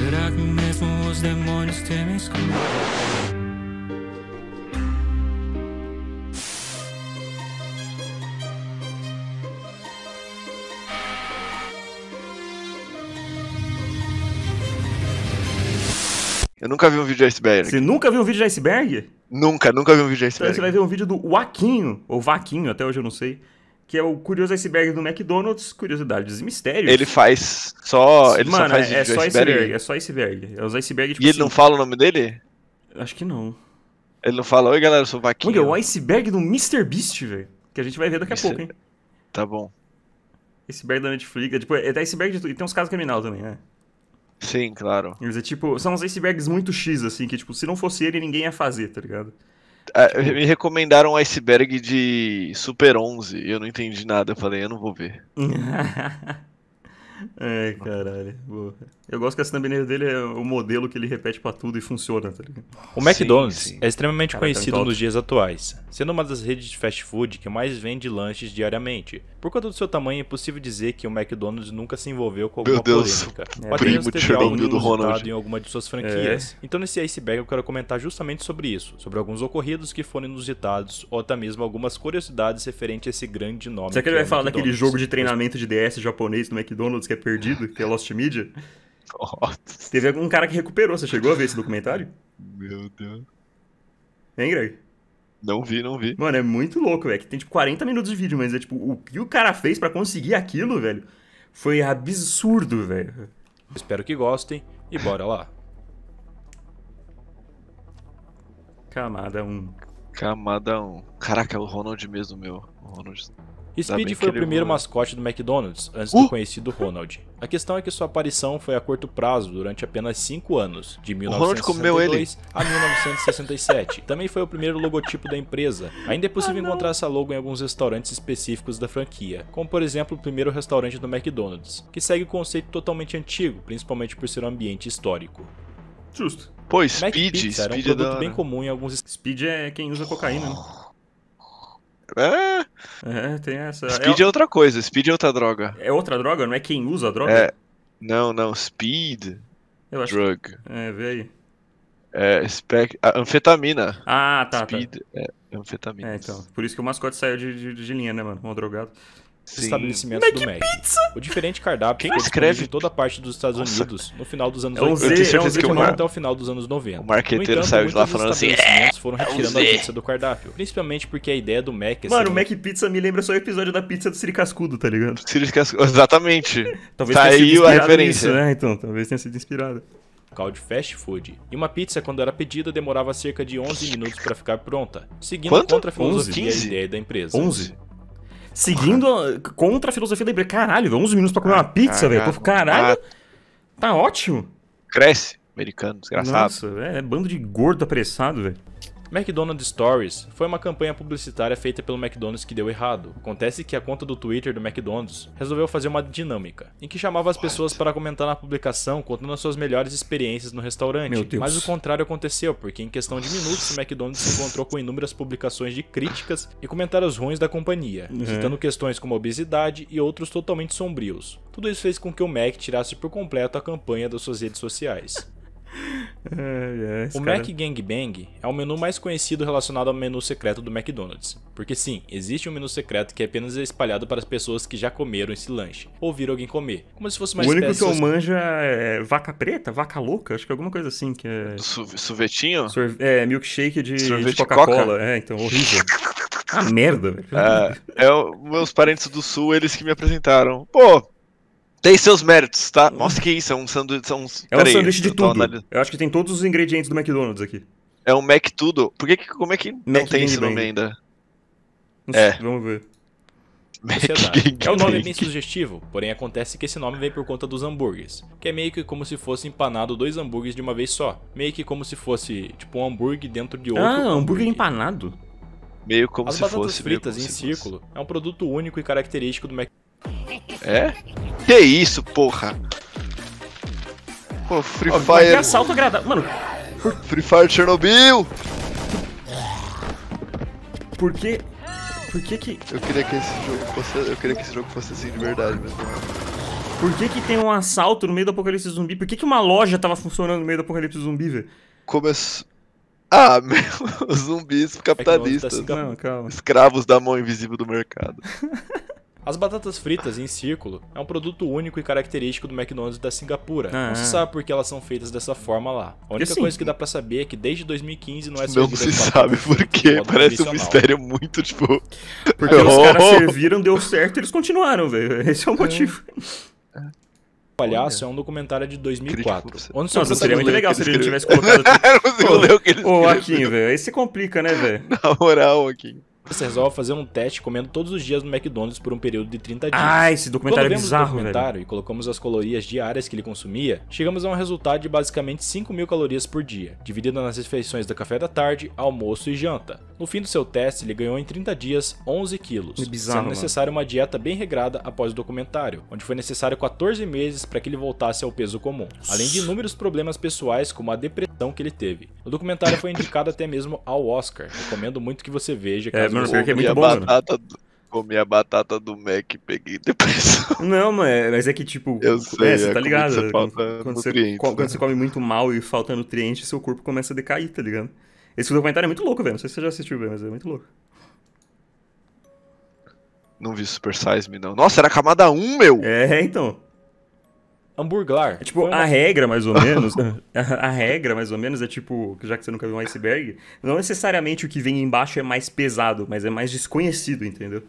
Será que mesmo os demônios temem escuro? Eu nunca vi um vídeo de iceberg. Você nunca viu um vídeo de iceberg? Nunca, nunca vi um vídeo de iceberg. Então você vai ver um vídeo do Waquinho, ou Vaquinho, até hoje eu não sei que é o Curioso Iceberg do McDonald's, Curiosidades e Mistérios. Ele faz só. Ele Mano, só faz é, é só é iceberg. iceberg. É só iceberg. É os iceberg tipo E ele assim. não fala o nome dele? Acho que não. Ele não fala, oi galera, eu sou o Vaquinha. Olha, é o iceberg do Mr. Beast, velho. Que a gente vai ver daqui Mister... a pouco, hein? Tá bom. Iceberg da Netflix. É, tipo, é da iceberg de E tem uns casos criminal também, né? Sim, claro. é tipo. São uns icebergs muito X, assim, que, tipo, se não fosse ele, ninguém ia fazer, tá ligado? Ah, me recomendaram um iceberg de Super 11. Eu não entendi nada. Eu falei, eu não vou ver. Ai, caralho. Boa. Eu gosto que a Thumbnail dele é o modelo que ele repete para tudo e funciona, tá ligado? O McDonald's sim, sim. é extremamente tá conhecido nos dias atuais, sendo uma das redes de fast food que mais vende lanches diariamente. Por conta do seu tamanho, é possível dizer que o McDonald's nunca se envolveu com alguma Meu Deus, polêmica. É. O primo teve algo do Ronald. em alguma de suas franquias. É. Então nesse iceberg eu quero comentar justamente sobre isso, sobre alguns ocorridos que foram inusitados ou até mesmo algumas curiosidades referentes a esse grande nome. Será que, que ele vai é falar daquele jogo de treinamento de DS japonês do McDonald's que é perdido, que é Lost Media? Nossa. Teve algum cara que recuperou. Você chegou a ver esse documentário? Meu Deus. Hein, Greg? Não vi, não vi. Mano, é muito louco, velho. Que tem tipo 40 minutos de vídeo, mas é tipo, o que o cara fez para conseguir aquilo, velho, foi absurdo, velho. Espero que gostem e bora lá. Camada 1. Camada 1. Caraca, é o Ronald mesmo, meu. O Ronald Speed foi o primeiro né? mascote do McDonald's, antes uh! do conhecido Ronald. A questão é que sua aparição foi a curto prazo, durante apenas 5 anos, de 1962 a 1967. Também foi o primeiro logotipo da empresa. Ainda é possível ah, encontrar essa logo em alguns restaurantes específicos da franquia, como por exemplo o primeiro restaurante do McDonald's, que segue o um conceito totalmente antigo, principalmente por ser um ambiente histórico. Justo. Pois, Speed, Speed era um é produto é bem comum em alguns... Speed é quem usa cocaína, né? É. é. tem essa. É speed é... é... outra coisa, speed é outra droga. É outra droga? Não é quem usa a droga? É. Não, não, speed. Eu acho drug. Que... É, vê aí. É, spec... Ah, anfetamina. Ah, tá. tá. Speed tá. é anfetamina. É, então. Por isso que o mascote saiu de, de, de linha, né, mano? Um drogado. Sim. estabelecimentos Mac do Mac. Pizza. O diferente cardápio Quem escreve em toda a parte dos Estados Nossa. Unidos no final dos anos é 80 é um até o final dos anos 90. O marqueteiro entanto, saiu de lá falando assim, é, foram retirando é um a pizza do cardápio, principalmente porque a ideia do Mac é Mano, o Mac Pizza me lembra só o episódio da pizza do Siri Cascudo, tá ligado? Siri Cascudo, exatamente. talvez Saiu a referência. Nisso, né? Então, talvez tenha sido inspirado local de fast food. E uma pizza, quando era pedida, demorava cerca de 11 minutos para ficar pronta, seguindo contra a filosofia 11? e a ideia da empresa. 11? seguindo a, contra a filosofia da igreja. Caralho, uns minutos pra comer uma ah, pizza, velho. Caralho. Tá ótimo. Cresce, americano, desgraçado. Nossa, é, é bando de gordo apressado, velho. McDonald's Stories foi uma campanha publicitária feita pelo McDonald's que deu errado. Acontece que a conta do Twitter do McDonald's resolveu fazer uma dinâmica, em que chamava as pessoas para comentar na publicação contando as suas melhores experiências no restaurante. Mas o contrário aconteceu, porque em questão de minutos o McDonald's se encontrou com inúmeras publicações de críticas e comentários ruins da companhia, uhum. citando questões como obesidade e outros totalmente sombrios. Tudo isso fez com que o Mac tirasse por completo a campanha das suas redes sociais. É, é o cara... Mac Gangbang é o menu mais conhecido relacionado ao menu secreto do McDonald's. Porque sim, existe um menu secreto que é apenas espalhado para as pessoas que já comeram esse lanche, ou viram alguém comer. Como se fosse mais O único que eu manjo é, é vaca preta, vaca louca, acho que é alguma coisa assim que é. Su sorvetinho? Sur... É, milkshake de, de Coca-Cola. É, então, horrível. ah, merda, velho. É, é o... meus parentes do sul, eles que me apresentaram. Pô, tem seus méritos, tá? Nossa, uhum. que isso, é um sanduíche. É um, é um sanduíche de então, tudo. Eu acho que tem todos os ingredientes do McDonald's aqui. É um Mac tudo. Por que, como é que não tem esse nome ainda? é. Vamos ver. é o nome bem sugestivo, porém acontece que esse nome vem por conta dos hambúrgueres, que é meio que como se fosse empanado dois hambúrgueres de uma vez só, meio que como se fosse tipo um hambúrguer dentro de outro. Ah, hambúrguer, hambúrguer empanado. Meio como As se fosse. As batatas fritas em círculo fosse. é um produto único e característico do McDonald's. É? Que isso, porra? Pô, Free Ó, Fire. Que assalto agradável. Mano. Free Fire Chernobyl! Por que. Por que que. Eu queria que esse jogo fosse. Eu queria que esse jogo fosse assim de verdade mesmo. É. Por que que tem um assalto no meio do apocalipse zumbi? Por que que uma loja tava funcionando no meio do apocalipse zumbi, velho? Começo. Ah, meu, zumbis é tá capitalistas. É tá assim, calma, calma. Escravos da mão invisível do mercado. As batatas fritas em círculo é um produto único e característico do McDonald's da Singapura. Ah. Não se ah. sabe por que elas são feitas dessa forma lá. A única assim, coisa que dá para saber é que desde 2015 não é servido tipo, Não se sabe por quê, parece um mistério muito tipo. Porque oh. os caras serviram, deu certo, eles continuaram, velho. Esse é o é. motivo. É. Palhaço Olha. é um documentário de 2004. Onde Nossa, seria muito legal se ele tivesse colocado. Tipo... não o que Ô, Aquinho, né? velho, aí se complica, né, velho? Na moral, Aquinho. Você resolve fazer um teste comendo todos os dias no McDonald's por um período de 30 dias. Ah, esse documentário Quando é bizarro, o documentário velho. e colocamos as calorias diárias que ele consumia, chegamos a um resultado de basicamente 5 mil calorias por dia, dividido nas refeições do café da tarde, almoço e janta. No fim do seu teste, ele ganhou em 30 dias 11 quilos, bizarro, sendo necessária uma dieta bem regrada após o documentário, onde foi necessário 14 meses para que ele voltasse ao peso comum, além de inúmeros problemas pessoais como a depressão que ele teve. O documentário foi indicado até mesmo ao Oscar. Recomendo muito que você veja. É, mano, você... que é muito bom. Batata... comi a batata do Mac e peguei depressão. Não, é, mas é que tipo, eu sei, é, você é tá ligado? Você quando, quando, você, né? quando, você, come muito mal e falta nutriente, seu corpo começa a decair, tá ligado? Esse documentário é muito louco, velho. Não sei se você já assistiu, velho, mas é muito louco. Não vi Super Size Me, não. Nossa, era camada 1, meu! É, então. Hamburglar. É, tipo, a regra, mais ou menos. a, a, regra, mais ou menos, é tipo, já que você nunca viu um iceberg, não necessariamente o que vem embaixo é mais pesado, mas é mais desconhecido, entendeu?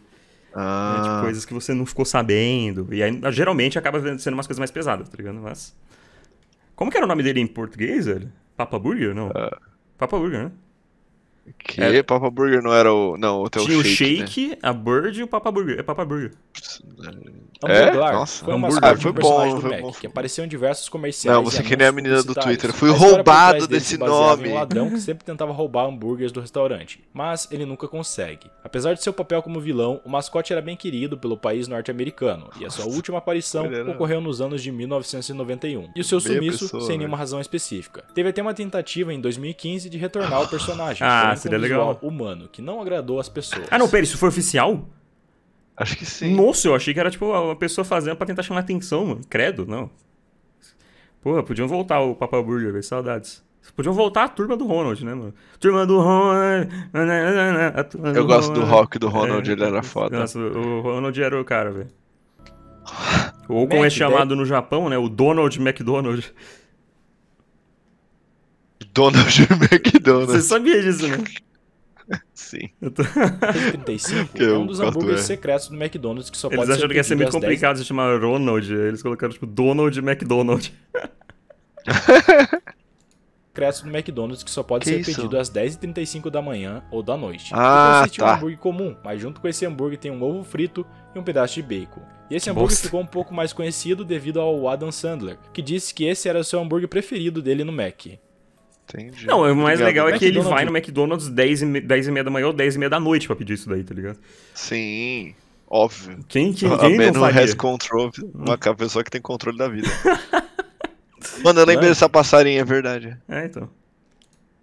Ah. É, tipo, ah. coisas que você não ficou sabendo. E aí, geralmente, acaba sendo umas coisas mais pesadas, tá ligado? Mas. Como que era o nome dele em português, velho? Papa Burger, não? Uh. Papa Hulk, hein? Que é... Papa Burger não era o. Não, o teu Tinha o Shake, né? a Bird e o Papa Burger. É Papa Burger. É? é? Nossa. Foi uma ah, foi bom, foi Mac, bom. Que apareceu em diversos comerciais. Não, você que nem a menina do Twitter. Fui roubado desse nome. Um ladrão que sempre tentava roubar hambúrgueres do restaurante, mas ele nunca consegue. Apesar de seu papel como vilão, o mascote era bem querido pelo país norte-americano e a sua última aparição né? ocorreu nos anos de 1991. E o seu sumiço pessoa, sem né? nenhuma razão específica. Teve até uma tentativa em 2015 de retornar o personagem. Ah, seria um legal. humano, que não agradou as pessoas. Ah, não, pera, isso foi oficial? Acho que sim. Nossa, eu achei que era tipo uma pessoa fazendo pra tentar chamar atenção, mano. Credo, não. Porra, podiam voltar o Papa Burger, velho. Saudades. Podiam voltar a turma do Ronald, né, mano? Turma do Ronald. Turma eu gosto Ronald. do rock do Ronald, é. ele era foda. Nossa, o Ronald era o cara, velho. Ou como Mac é chamado no Japão, né? O Donald McDonald. Donald McDonald. Você sabia disso, né? Sim. Eu tô... 35 é um dos hambúrgueres é. secretos do McDonald's que só eles pode ser Eles acharam que ia ser muito complicado se chamar Ronald, eles colocaram tipo Donald McDonald. secretos do McDonald's que só pode que ser isso? pedido às 10h35 da manhã ou da noite. Ah, você tá. um hambúrguer comum, mas junto com esse hambúrguer tem um ovo frito e um pedaço de bacon. E esse hambúrguer Nossa. ficou um pouco mais conhecido devido ao Adam Sandler, que disse que esse era o seu hambúrguer preferido dele no Mac. Entendi. Não, o mais legal é que ele vai no McDonald's 10 e, 10 e meia da manhã ou 10 e meia da noite pra pedir isso daí, tá ligado? Sim, óbvio. Quem, quem, quem a man não é faria? has control, uma pessoa que tem controle da vida. Mano, eu lembrei é. dessa passarinha, é verdade. É, então.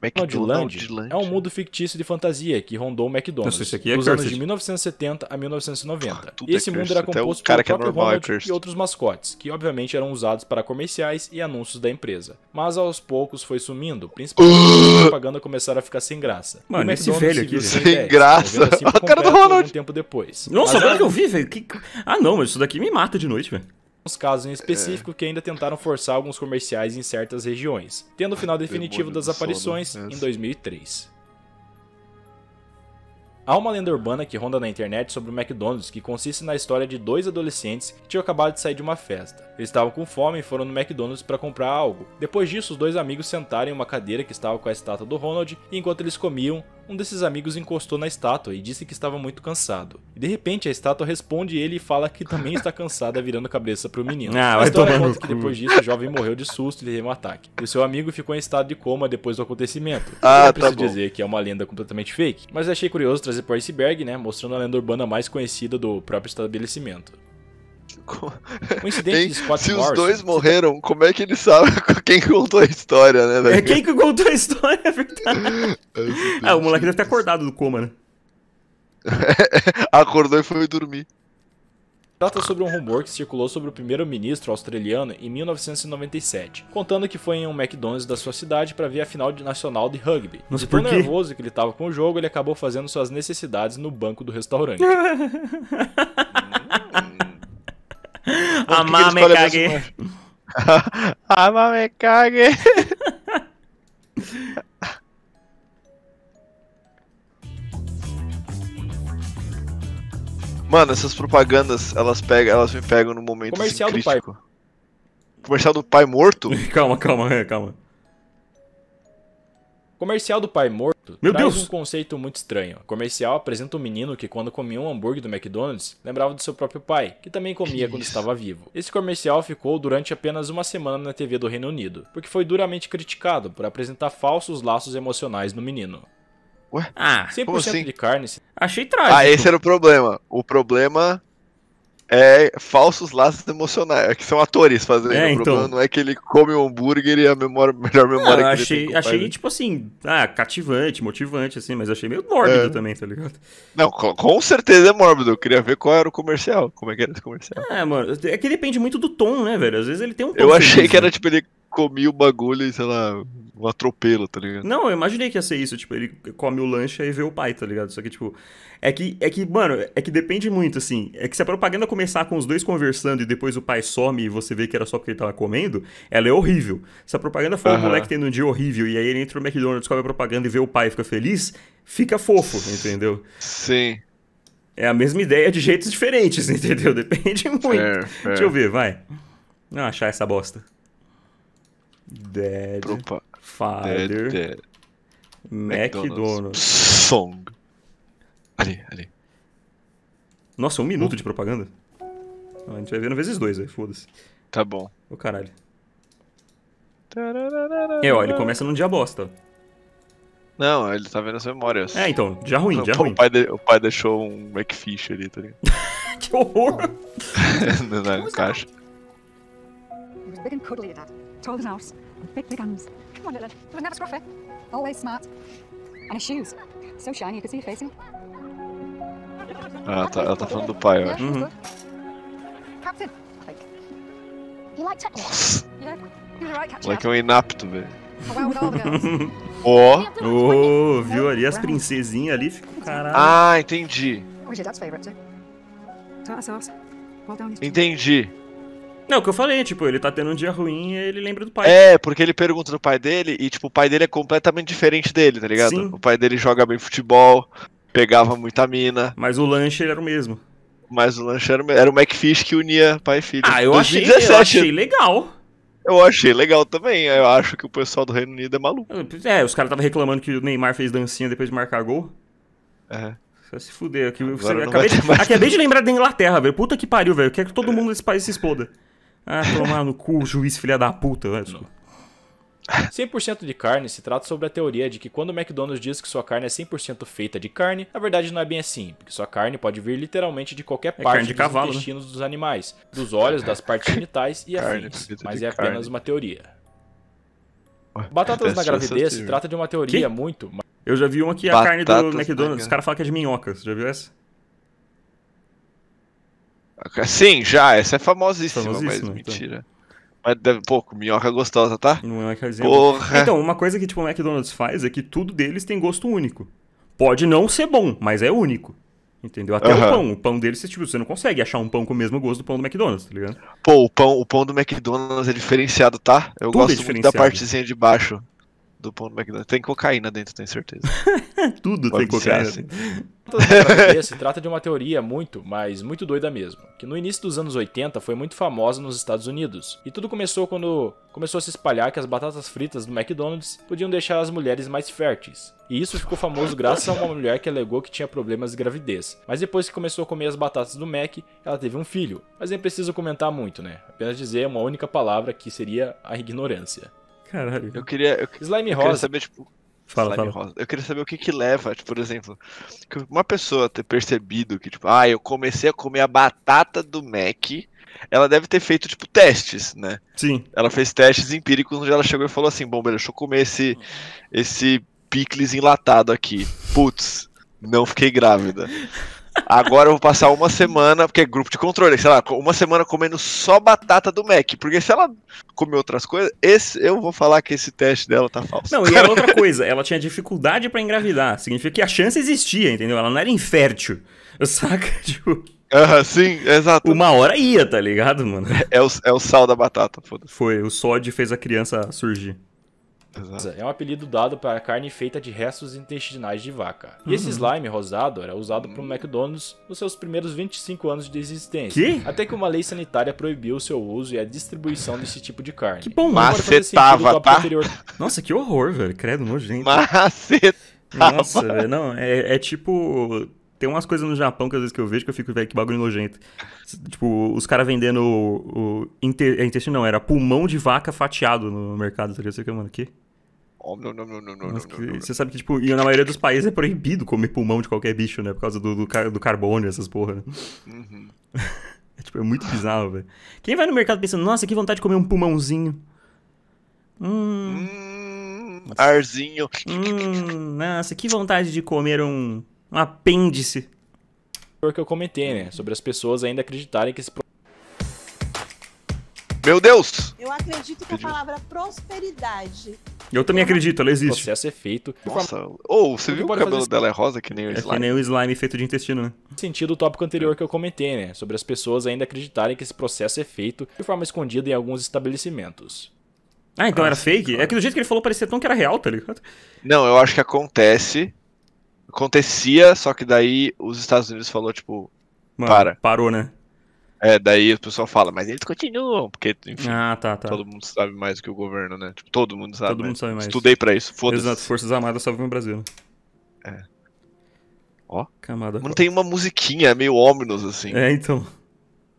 McDonaldland é um mundo fictício de fantasia que rondou o McDonald's Nossa, aqui é dos cursed. anos de 1970 a 1990. Ah, é Esse é mundo era composto por é próprio é Ronald é e outros mascotes, que obviamente eram usados para comerciais e anúncios da empresa. Mas aos poucos foi sumindo, principalmente uh! a propaganda começaram a ficar sem graça. Mano, esse velho aqui. Né? Sem, graça. Olha a cara do Ronald. Um tempo depois. Nossa, agora é que eu vi, velho. Que... Ah não, mas isso daqui me mata de noite, velho alguns casos em específico é. que ainda tentaram forçar alguns comerciais em certas regiões, tendo o final ah, definitivo das aparições sono. É. em 2003. Há uma lenda urbana que ronda na internet sobre o McDonald's que consiste na história de dois adolescentes que tinham acabado de sair de uma festa. Eles estavam com fome e foram no McDonald's para comprar algo. Depois disso, os dois amigos sentaram em uma cadeira que estava com a estátua do Ronald e enquanto eles comiam, um desses amigos encostou na estátua e disse que estava muito cansado. E de repente a estátua responde ele e fala que também está cansada, virando a cabeça o menino. Ah, vai tomar que depois disso o jovem morreu de susto e teve um ataque. E o seu amigo ficou em estado de coma depois do acontecimento. Ah, Eu tá preciso tá dizer que é uma lenda completamente fake, mas achei curioso trazer para o iceberg, né, mostrando a lenda urbana mais conhecida do próprio estabelecimento. Um incidente de Scott Se Morrison, os dois morreram, como é que ele sabe quem contou a história, né, velho? É quem que contou a história, é verdade. É, ah, o moleque deve ter acordado do coma, né? Acordou e foi dormir. Trata sobre um rumor que circulou sobre o primeiro-ministro australiano em 1997, contando que foi em um McDonald's da sua cidade para ver a final de nacional de rugby. por de tão nervoso que ele estava com o jogo, ele acabou fazendo suas necessidades no banco do restaurante. Hum cague Kage. Amame cague Mano, essas propagandas, elas pegam, elas me pegam no momento assim, Comercial assim, do pai. Comercial do pai morto? calma, calma, calma. Comercial do pai morto conceito. Meu Traz Deus! um conceito muito estranho. O comercial apresenta um menino que, quando comia um hambúrguer do McDonald's, lembrava do seu próprio pai, que também comia que quando isso? estava vivo. Esse comercial ficou durante apenas uma semana na TV do Reino Unido, porque foi duramente criticado por apresentar falsos laços emocionais no menino. Ué? Ah, 100% assim? de carne. Achei ah, trágico. Ah, esse era o problema. O problema é falsos laços emocionais, que são atores fazendo. É, então... O problema não é que ele come o um hambúrguer e é a memória, melhor memória não, ah, que achei, ele tem Achei, tipo assim, ah, cativante, motivante, assim, mas achei meio mórbido é. também, tá ligado? Não, com, com, certeza é mórbido. Eu queria ver qual era o comercial, como é que era esse comercial. É, mano, é que depende muito do tom, né, velho? Às vezes ele tem um tom Eu achei feliz, que né? era, tipo, ele comi o bagulho e, sei lá, um atropelo, tá ligado? Não, eu imaginei que ia ser isso, tipo, ele come o lanche e vê o pai, tá ligado? Só que, tipo, é que, é que, mano, é que depende muito, assim. É que se a propaganda começar com os dois conversando e depois o pai some e você vê que era só porque ele tava comendo, ela é horrível. Se a propaganda for o moleque tendo um dia horrível e aí ele entra no McDonald's, come a propaganda e vê o pai e fica feliz, fica fofo, entendeu? Sim. É a mesma ideia de jeitos diferentes, entendeu? Depende muito. Fair, é, fair. É. Deixa eu ver, vai. Não achar essa bosta. Dead Propa Father McDonald's. Song. Ali, ali. Nossa, um minuto uh. de propaganda? a gente vai vendo vezes dois, aí, Foda-se. Tá bom. Ô oh, caralho. É, ó, ele começa num dia bosta. Não, ele tá vendo as memórias. É, então, já ruim, já ruim. O pai, de, o pai deixou um McFish ali, tá ligado? que horror! Não, não, não Tall as an horse, and big, Come on, little un. He was never scruffy. Always smart. And his shoes. So shiny, you could see your face in Ah, tá, ela tá falando do pai, eu acho. Uhum. Captain, like. You like Yeah, you're é um inapto, velho. Ó, oh. viu ali as princesinhas ali? caralho. Ah, entendi. Entendi. Não, é o que eu falei, tipo, ele tá tendo um dia ruim e ele lembra do pai. É, porque ele pergunta do pai dele e, tipo, o pai dele é completamente diferente dele, tá ligado? Sim. O pai dele joga bem futebol, pegava muita mina. Mas o lanche era o mesmo. Mas o lanche era, era o McFish que unia pai e filho. Ah, eu achei, eu achei legal. Eu achei legal também. Eu acho que o pessoal do Reino Unido é maluco. É, os caras estavam reclamando que o Neymar fez dancinha depois de marcar gol. É. Só se fuder. Aqui, acabei, de, acabei de, lembrar da Inglaterra, velho. Puta que pariu, velho. Quer é que todo mundo desse país se exploda. Ah, tomar no cu, juiz filha da puta. Né? 100% de carne se trata sobre a teoria de que quando o McDonald's diz que sua carne é 100% feita de carne, na verdade não é bem assim, porque sua carne pode vir literalmente de qualquer é parte dos cavalo, né? intestinos né? dos animais, dos olhos, das partes genitais e afins, mas é apenas uma teoria. Batatas na gravidez se trata de uma teoria que? muito... Eu já vi uma que é a carne do McDonald's, os caras falam que é de minhoca, você já viu essa? Sim, já, essa é famosíssima, famosíssima mas tá. então. mentira. Mas deve pouco, minhoca gostosa, tá? Não é Porra. Então, uma coisa que tipo, o McDonald's faz é que tudo deles tem gosto único. Pode não ser bom, mas é único. Entendeu? Até uhum. o pão. O pão deles, tipo, você não consegue achar um pão com o mesmo gosto do pão do McDonald's, tá ligado? Pô, o pão, o pão do McDonald's é diferenciado, tá? Eu Tudo é gosto é muito da partezinha de baixo do pão do McDonald's. Tem cocaína dentro, tenho certeza. Tudo Pode tem cocaína. Assim. Se trata de uma teoria muito, mas muito doida mesmo, que no início dos anos 80 foi muito famosa nos Estados Unidos. E tudo começou quando começou a se espalhar que as batatas fritas do McDonald's podiam deixar as mulheres mais férteis. E isso ficou famoso graças a uma mulher que alegou que tinha problemas de gravidez. Mas depois que começou a comer as batatas do Mac, ela teve um filho. Mas nem preciso comentar muito, né? Apenas dizer uma única palavra que seria a ignorância. Caralho. Eu queria. Eu, slime eu rosa. Queria saber, tipo. Fala, slime fala. Rosa. Eu queria saber o que que leva, tipo, por exemplo, uma pessoa ter percebido que, tipo, ah, eu comecei a comer a batata do Mac. Ela deve ter feito, tipo, testes, né? Sim. Ela fez testes empíricos onde ela chegou e falou assim: bom, deixa eu comer esse, esse picles enlatado aqui. Putz, não fiquei grávida. Agora eu vou passar uma semana, porque é grupo de controle, sei lá, uma semana comendo só batata do Mac. Porque se ela comer outras coisas, esse, eu vou falar que esse teste dela tá falso. Não, e era é outra coisa, ela tinha dificuldade para engravidar. Significa que a chance existia, entendeu? Ela não era infértil. Saca? Tipo. Ah, sim, exato. Uma hora ia, tá ligado, mano? É, o, é o sal da batata, foda-se. Foi, o sod fez a criança surgir. Exato. É um apelido dado para carne feita de restos intestinais de vaca. E esse uhum. slime rosado era usado pelo McDonald's nos seus primeiros 25 anos de existência. Que? Até que uma lei sanitária proibiu o seu uso e a distribuição desse tipo de carne. Que bom, macetava, tá? Anterior... Nossa, que horror, velho. Credo, nojento. Macetava. Nossa, velho. Não, é, é tipo... Tem umas coisas no Japão que às vezes que eu vejo que eu fico, velho, que bagulho nojento. Tipo, os caras vendendo o, o é, intestino, não, era pulmão de vaca fatiado no mercado, tá ligado? Você que, mano, aqui? você sabe que, tipo, na maioria dos países é proibido comer pulmão de qualquer bicho, né? Por causa do, do, car do carbono, essas porra, né? Uhum. é, tipo, é muito bizarro, velho. Quem vai no mercado pensando, nossa, que vontade de comer um pulmãozinho? Hum. hum arzinho. Hum, nossa, que vontade de comer um, um apêndice. Pior que eu comentei, né? Sobre as pessoas ainda acreditarem que esse meu Deus! Eu acredito que a palavra prosperidade. Eu também acredito, ela existe. O processo é feito. Nossa, ou oh, você viu que o cabelo dela é rosa que nem o slime? É que nem o slime feito de intestino, né? Sentido do tópico anterior que eu comentei, né? Sobre as pessoas ainda acreditarem que esse processo é feito de forma escondida em alguns estabelecimentos. Ah, então era ah, fake? É que do jeito que ele falou parecia tão que era real, tá ligado? Não, eu acho que acontece. Acontecia, só que daí os Estados Unidos falou, tipo, Mano, para. Parou, né? É, daí o pessoal fala, mas eles continuam, porque, enfim, ah, tá, tá. todo mundo sabe mais que o governo, né? Tipo, todo mundo sabe. Todo mundo sabe mais. Estudei pra isso, foda-se. Exato, Forças Armadas salvam o Brasil. Né? É. Ó. Camada. Não tem uma musiquinha, é meio ominous, assim. É, então.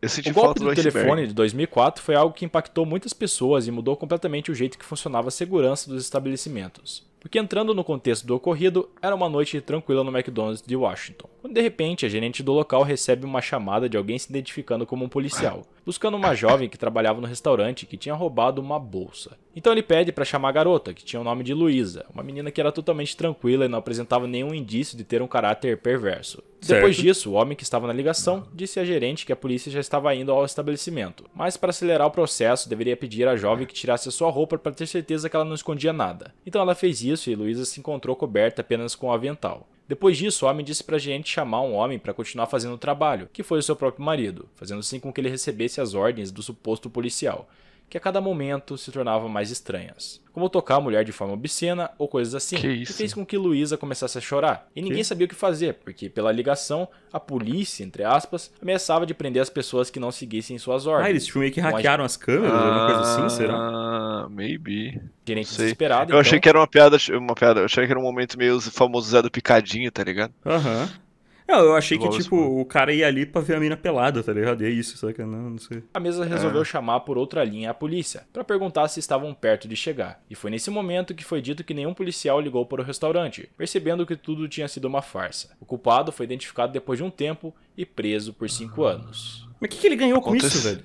Eu senti o golpe do, do telefone de 2004 foi algo que impactou muitas pessoas e mudou completamente o jeito que funcionava a segurança dos estabelecimentos. Porque entrando no contexto do ocorrido, era uma noite tranquila no McDonald's de Washington quando de repente a gerente do local recebe uma chamada de alguém se identificando como um policial, buscando uma jovem que trabalhava no restaurante que tinha roubado uma bolsa. Então ele pede para chamar a garota, que tinha o nome de Luísa, uma menina que era totalmente tranquila e não apresentava nenhum indício de ter um caráter perverso. Certo. Depois disso, o homem que estava na ligação disse à gerente que a polícia já estava indo ao estabelecimento, mas para acelerar o processo, deveria pedir à jovem que tirasse a sua roupa para ter certeza que ela não escondia nada. Então ela fez isso e Luísa se encontrou coberta apenas com o avental. Depois disso, o homem disse para a gerente chamar um homem para continuar fazendo o trabalho, que foi o seu próprio marido, fazendo assim com que ele recebesse as ordens do suposto policial que a cada momento se tornavam mais estranhas. Como tocar a mulher de forma obscena ou coisas assim, que, que fez com que Luísa começasse a chorar. E ninguém que? sabia o que fazer, porque pela ligação, a polícia, entre aspas, ameaçava de prender as pessoas que não seguissem suas ah, ordens. Ah, eles tinham tipo, meio que hackearam as câmeras, ah, alguma coisa assim, ah, será? Ah, maybe. Gerente desesperado. Eu então... achei que era uma piada, uma piada, eu achei que era um momento meio famoso Zé do Picadinho, tá ligado? Aham. Uhum. Não, eu achei que, tipo, o cara ia ali pra ver a mina pelada, tá ligado? E é isso, que Não, não sei. A mesa resolveu é. chamar por outra linha a polícia, para perguntar se estavam perto de chegar. E foi nesse momento que foi dito que nenhum policial ligou para o restaurante, percebendo que tudo tinha sido uma farsa. O culpado foi identificado depois de um tempo e preso por cinco ah. anos. Mas o que, que ele ganhou com isso, velho?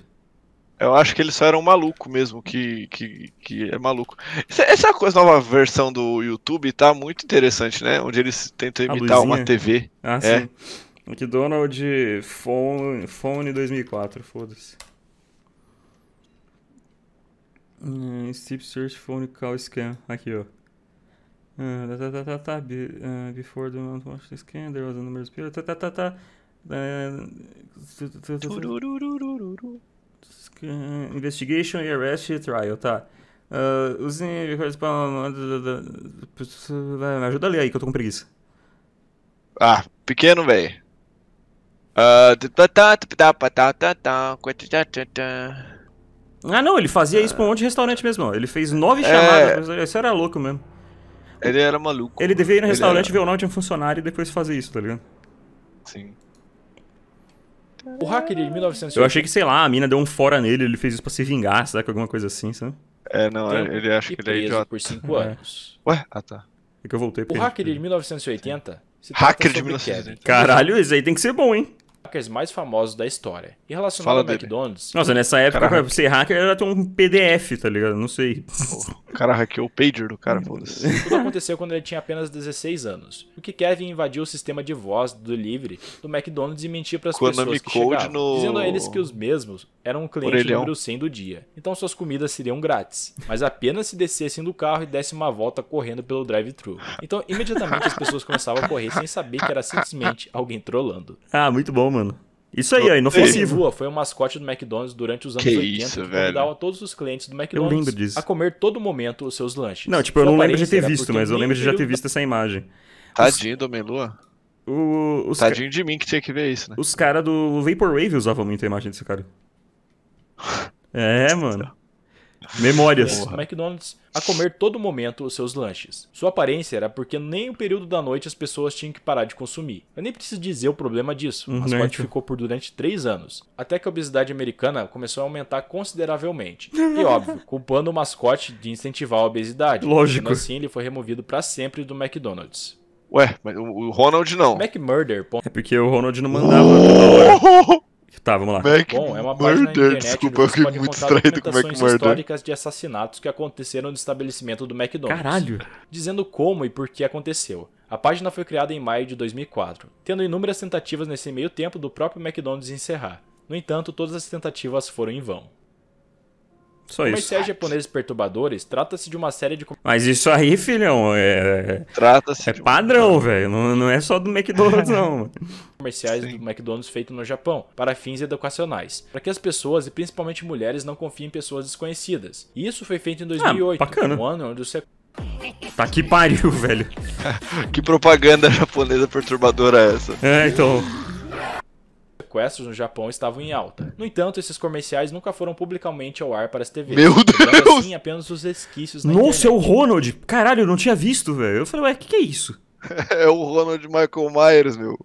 Eu acho que ele só era um maluco mesmo, que, que, que é maluco. Essa, essa coisa, nova versão do YouTube tá muito interessante, né? Onde eles tentam imitar uma TV. Ah, é. sim. McDonald's Phone, Phone 2004, foda-se. Hum, Steep Search Phone Call Scan, aqui ó. Uh, tá, tá, tá, tá, Be, uh, before the month watch the scan, there was a number of people. Tá, tá, tá, tá. Uh, eh, investigation e Arrest e Trial, tá. Uh, para Me ajuda a ler aí, que eu tô com preguiça. Ah, pequeno, velho. Ah, ah, não, ele fazia isso pra um monte de restaurante mesmo. Ele fez nove é. chamadas. É... Isso era louco mesmo. Ele era maluco. Ele devia ir no restaurante, era... ver o nome de um funcionário e depois fazer isso, tá ligado? Sim. O hacker de 1980. Eu achei que, sei lá, a mina deu um fora nele, ele fez isso pra se vingar, sabe que alguma coisa assim, sabe? É, não, então, ele acha que ele é idiota. por 5 é. anos. Ué? Ah, tá. É que eu voltei O hacker de 1980. Hacker de 1980. Caralho, isso aí tem que ser bom, hein? hackers mais famosos da história. E relacionado Fala ao dele. McDonald's. Nossa, nessa época, pra ser hacker era ter um PDF, tá ligado? Não sei. O cara hackeou o pager do cara, foda-se. Tudo aconteceu quando ele tinha apenas 16 anos que Kevin invadiu o sistema de voz do delivery do McDonald's e mentia para as pessoas que chegavam, no... dizendo a eles que os mesmos eram um cliente Orelhão. número 100 do dia. Então suas comidas seriam grátis, mas apenas se descessem do carro e dessem uma volta correndo pelo drive-thru. Então imediatamente as pessoas começavam a correr sem saber que era simplesmente alguém trollando. Ah, muito bom, mano. Isso aí, é inofensivo. Rua foi o mascote do McDonald's durante os anos que 80 isso, que convidava todos os clientes do McDonald's a comer todo momento os seus lanches. Não, tipo, eu não lembro de ter visto, mas eu lembro de já ter visto essa imagem. Tadinho do Melua. O, os Tadinho de mim que tinha que ver isso, né? Os caras do Vaporwave usavam muita imagem desse cara. É, mano. Memórias. O McDonald's a comer todo momento os seus lanches. Sua aparência era porque nem o período da noite as pessoas tinham que parar de consumir. Eu nem preciso dizer o problema disso, o uhum. mas ficou por durante 3 anos, até que a obesidade americana começou a aumentar consideravelmente. E óbvio, culpando o mascote de incentivar a obesidade. Lógico. Sendo assim, ele foi removido para sempre do McDonald's. Ué, mas o Ronald não. MacMurder. pô. É porque o Ronald não mandava oh! Tá, vamos lá. Mac é Murder, desculpa, eu fiquei muito distraído com McMurder. históricas de assassinatos que aconteceram no estabelecimento do McDonald's. Caralho! Dizendo como e por que aconteceu. A página foi criada em maio de 2004, tendo inúmeras tentativas nesse meio tempo do próprio McDonald's encerrar. No entanto, todas as tentativas foram em vão. Só Comerciais isso. É japoneses perturbadores trata-se de uma série de. Mas isso aí, filhão, é. Trata-se. É padrão, velho. Não, não é só do McDonald's, não. Comerciais Sim. do McDonald's feito no Japão, para fins educacionais. Para que as pessoas, e principalmente mulheres, não confiem em pessoas desconhecidas. E isso foi feito em 2008, ah, bacana. um ano onde o Tá que pariu, velho. que propaganda japonesa perturbadora é essa? É, então sequestros no Japão estavam em alta. No entanto, esses comerciais nunca foram publicamente ao ar para as TVs. Meu Deus! Assim, apenas os resquícios na Nossa, internet. é o Ronald! Caralho, eu não tinha visto, velho. Eu falei, ué, o que, que é isso? é o Ronald Michael Myers, meu.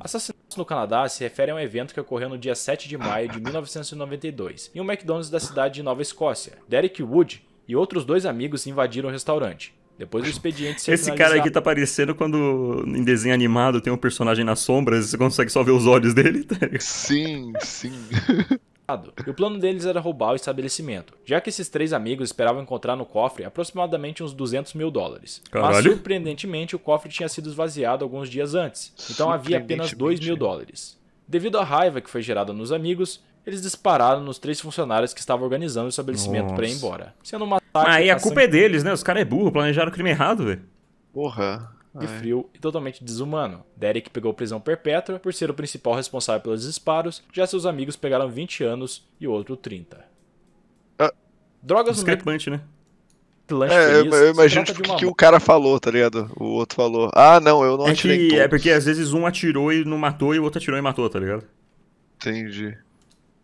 Assassinatos no Canadá se refere a um evento que ocorreu no dia 7 de maio de 1992, em um McDonald's da cidade de Nova Escócia. Derek Wood e outros dois amigos invadiram o restaurante. Depois do expediente Esse cara aqui tá parecendo quando em desenho animado tem um personagem nas sombras e você consegue só ver os olhos dele, tá Sim, sim. E o plano deles era roubar o estabelecimento, já que esses três amigos esperavam encontrar no cofre aproximadamente uns 200 mil dólares. Caralho. Mas surpreendentemente, o cofre tinha sido esvaziado alguns dias antes, então havia apenas 2 mil dólares. Devido à raiva que foi gerada nos amigos, eles dispararam nos três funcionários que estavam organizando o estabelecimento para ir embora. Sendo uma Mas aí a, culpa é sangue... é deles, né? Os caras é burro, planejaram o crime errado, velho. Porra e frio e totalmente desumano. Derek pegou prisão perpétua por ser o principal responsável pelos disparos, já seus amigos pegaram 20 anos e o outro 30. Ah, Drogas discrepante, no... né? Lanche é, eu, eu imagino o que, que o cara falou, tá ligado? O outro falou. Ah, não, eu não é atirei. Que, é porque às vezes um atirou e não matou e o outro atirou e matou, tá ligado? Entendi.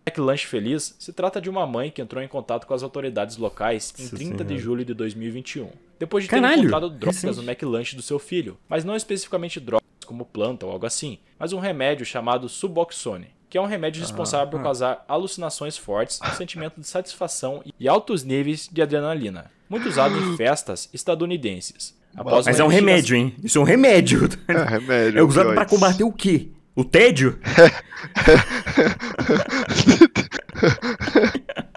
Jack Lanche Feliz se trata de uma mãe que entrou em contato com as autoridades locais em 30 de julho de 2021, depois de ter Caralho, encontrado drogas recente. no McLanche do seu filho, mas não especificamente drogas como planta ou algo assim, mas um remédio chamado Suboxone, que é um remédio ah, responsável por ah. causar alucinações fortes, um sentimento de satisfação e altos níveis de adrenalina, muito usado em festas estadunidenses. Após Mas é um remédio, hein? Isso é um remédio. É remédio. É usado pra combater o quê? O tédio?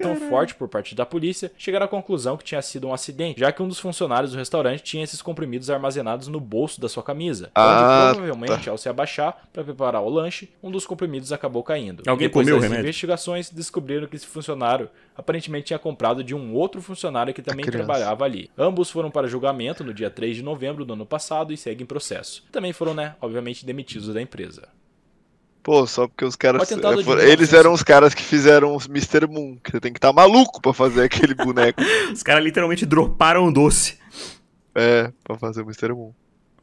tão forte por parte da polícia, chegaram à conclusão que tinha sido um acidente, já que um dos funcionários do restaurante tinha esses comprimidos armazenados no bolso da sua camisa. Ah, onde provavelmente, tá. ao se abaixar para preparar o lanche, um dos comprimidos acabou caindo. Alguém Depois comeu das o remédio? investigações descobriram que esse funcionário aparentemente tinha comprado de um outro funcionário que também trabalhava ali. Ambos foram para julgamento no dia 3 de novembro do ano passado e seguem processo. Também foram, né, obviamente, demitidos da empresa. Pô, só porque os caras. É, eles eram os caras que fizeram os Mr. Moon. Que você tem que estar tá maluco pra fazer aquele boneco. os caras literalmente droparam o doce. É, pra fazer o Mr. Moon.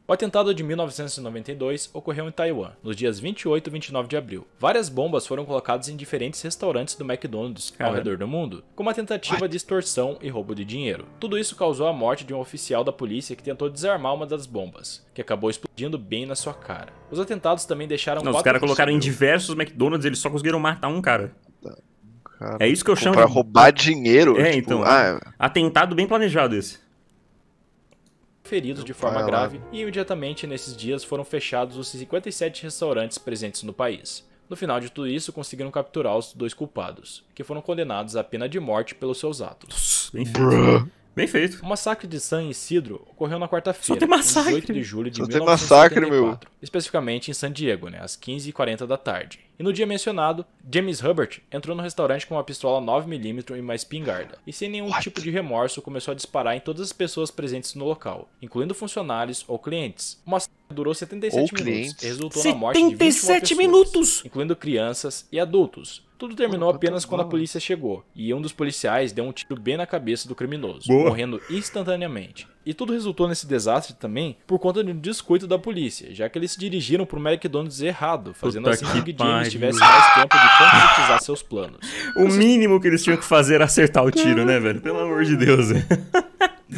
O atentado de 1992 ocorreu em Taiwan, nos dias 28 e 29 de abril. Várias bombas foram colocadas em diferentes restaurantes do McDonald's ao redor do mundo, como a tentativa de extorsão e roubo de dinheiro. Tudo isso causou a morte de um oficial da polícia que tentou desarmar uma das bombas, que acabou explodindo bem na sua cara. Os atentados também deixaram Não, quatro os caras colocaram em diversos McDonald's, eles só conseguiram matar um cara. Tá, cara, é isso que eu chamo. Pra roubar dinheiro. É, tipo, então. Ah, atentado bem planejado esse feridos de forma grave lá. e imediatamente nesses dias foram fechados os 57 restaurantes presentes no país. No final de tudo isso, conseguiram capturar os dois culpados, que foram condenados à pena de morte pelos seus atos. Bem feito. Bem feito. O massacre de San Isidro ocorreu na quarta-feira, 18 de julho de Só 1974. Tem massacre, meu. Especificamente em San Diego, né, às 15h40 da tarde. E no dia mencionado, James Hubbard entrou no restaurante com uma pistola 9mm e uma espingarda, e sem nenhum What? tipo de remorso começou a disparar em todas as pessoas presentes no local, incluindo funcionários ou clientes. Uma durou 77 ou minutos clientes. e resultou 77 na morte de 21 pessoas, incluindo crianças e adultos. Tudo terminou apenas tá quando a polícia chegou, e um dos policiais deu um tiro bem na cabeça do criminoso, Boa. morrendo instantaneamente. E tudo resultou nesse desastre também por conta de um descuido da polícia, já que eles se dirigiram pro McDonald's errado, fazendo Puta assim que Big James tivesse mais tempo de concretizar seus planos. O Você... mínimo que eles tinham que fazer era acertar o tiro, né, velho? Pelo amor de Deus. Né?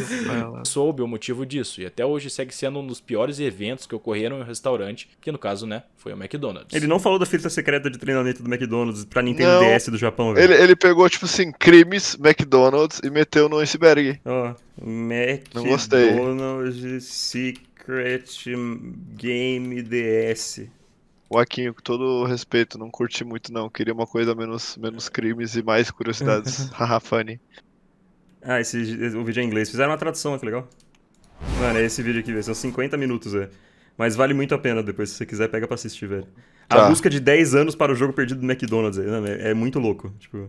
soube o motivo disso. E até hoje segue sendo um dos piores eventos que ocorreram em um restaurante, que no caso, né, foi o McDonald's. Ele não falou da fita secreta de treinamento do McDonald's pra Nintendo não. DS do Japão, velho. Ele, ele pegou, tipo assim, crimes McDonald's e meteu no iceberg. Ó, oh, McDonald's Secret Game DS. o Aquinho, com todo respeito, não curti muito não. Queria uma coisa menos, menos crimes e mais curiosidades. Haha, funny. Ah, esse, o vídeo é em inglês. Fizeram uma tradução, que legal. Mano, é esse vídeo aqui, São 50 minutos, velho. Mas vale muito a pena depois, se você quiser, pega pra assistir, velho. A tá. busca de 10 anos para o jogo perdido do McDonald's, aí, é, é muito louco, tipo...